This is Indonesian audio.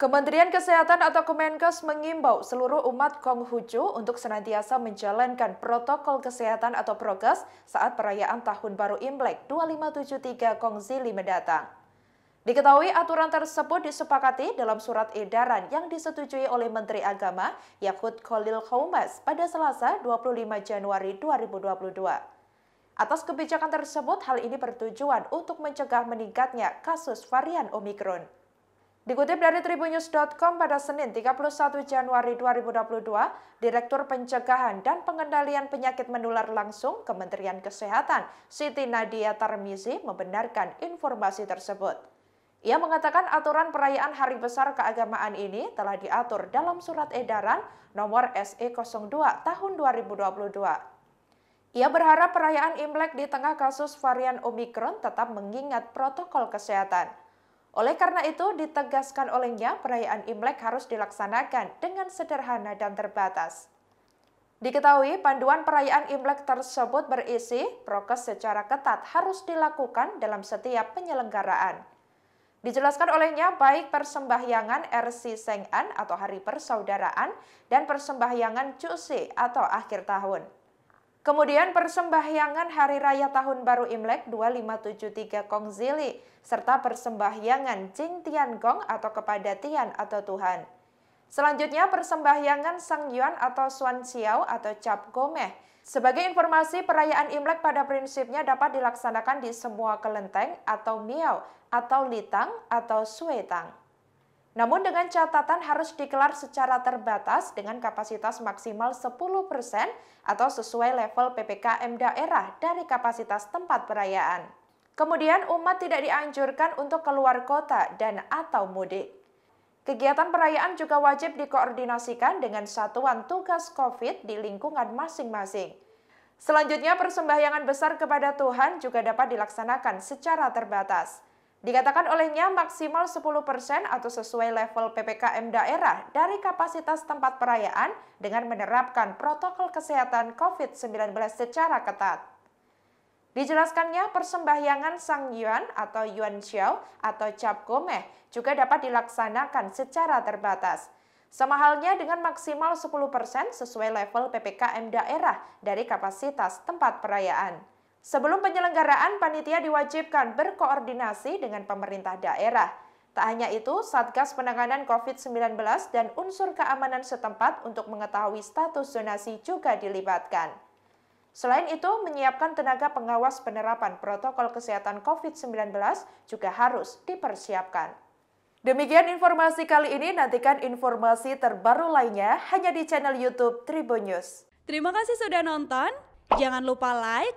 Kementerian Kesehatan atau Kemenkes mengimbau seluruh umat Konghucu untuk senantiasa menjalankan protokol kesehatan atau prokes saat perayaan Tahun Baru Imlek 2573 Kongzili mendatang. Diketahui aturan tersebut disepakati dalam surat edaran yang disetujui oleh Menteri Agama Yakut Kolil Kaumas pada Selasa 25 Januari 2022. Atas kebijakan tersebut, hal ini bertujuan untuk mencegah meningkatnya kasus varian Omikron. Dikutip dari tribunews.com pada Senin 31 Januari 2022, Direktur Pencegahan dan Pengendalian Penyakit Menular Langsung Kementerian Kesehatan Siti Nadia Tarmizi membenarkan informasi tersebut. Ia mengatakan aturan perayaan Hari Besar Keagamaan ini telah diatur dalam surat edaran nomor SE02 tahun 2022. Ia berharap perayaan Imlek di tengah kasus varian Omikron tetap mengingat protokol kesehatan. Oleh karena itu, ditegaskan olehnya perayaan Imlek harus dilaksanakan dengan sederhana dan terbatas. Diketahui panduan perayaan Imlek tersebut berisi prokes secara ketat harus dilakukan dalam setiap penyelenggaraan. Dijelaskan olehnya baik persembahyangan RC Seng'an atau Hari Persaudaraan dan persembahyangan Cusi atau akhir tahun. Kemudian persembahyangan Hari Raya Tahun Baru Imlek 2573 Zili, serta persembahyangan Jing Tian Gong atau kepada Tian atau Tuhan. Selanjutnya persembahyangan Sang Yuan atau Xuan Xiao atau Cap Gomeh. Sebagai informasi, perayaan Imlek pada prinsipnya dapat dilaksanakan di semua kelenteng atau miao atau litang atau suetang. Namun dengan catatan harus dikelar secara terbatas dengan kapasitas maksimal 10% atau sesuai level PPKM daerah dari kapasitas tempat perayaan. Kemudian umat tidak dianjurkan untuk keluar kota dan atau mudik. Kegiatan perayaan juga wajib dikoordinasikan dengan satuan tugas COVID di lingkungan masing-masing. Selanjutnya, persembahyangan besar kepada Tuhan juga dapat dilaksanakan secara terbatas. Dikatakan olehnya maksimal 10% atau sesuai level PPKM daerah dari kapasitas tempat perayaan dengan menerapkan protokol kesehatan COVID-19 secara ketat. Dijelaskannya persembahyangan Sang Yuan atau Yuan Xiao atau Cap Gomeh juga dapat dilaksanakan secara terbatas. Sama halnya dengan maksimal 10% sesuai level PPKM daerah dari kapasitas tempat perayaan. Sebelum penyelenggaraan, panitia diwajibkan berkoordinasi dengan pemerintah daerah. Tak hanya itu, Satgas Penanganan COVID-19 dan unsur keamanan setempat untuk mengetahui status zonasi juga dilibatkan. Selain itu, menyiapkan tenaga pengawas penerapan protokol kesehatan COVID-19 juga harus dipersiapkan. Demikian informasi kali ini, nantikan informasi terbaru lainnya hanya di channel YouTube Tribun News. Terima kasih sudah nonton, jangan lupa like,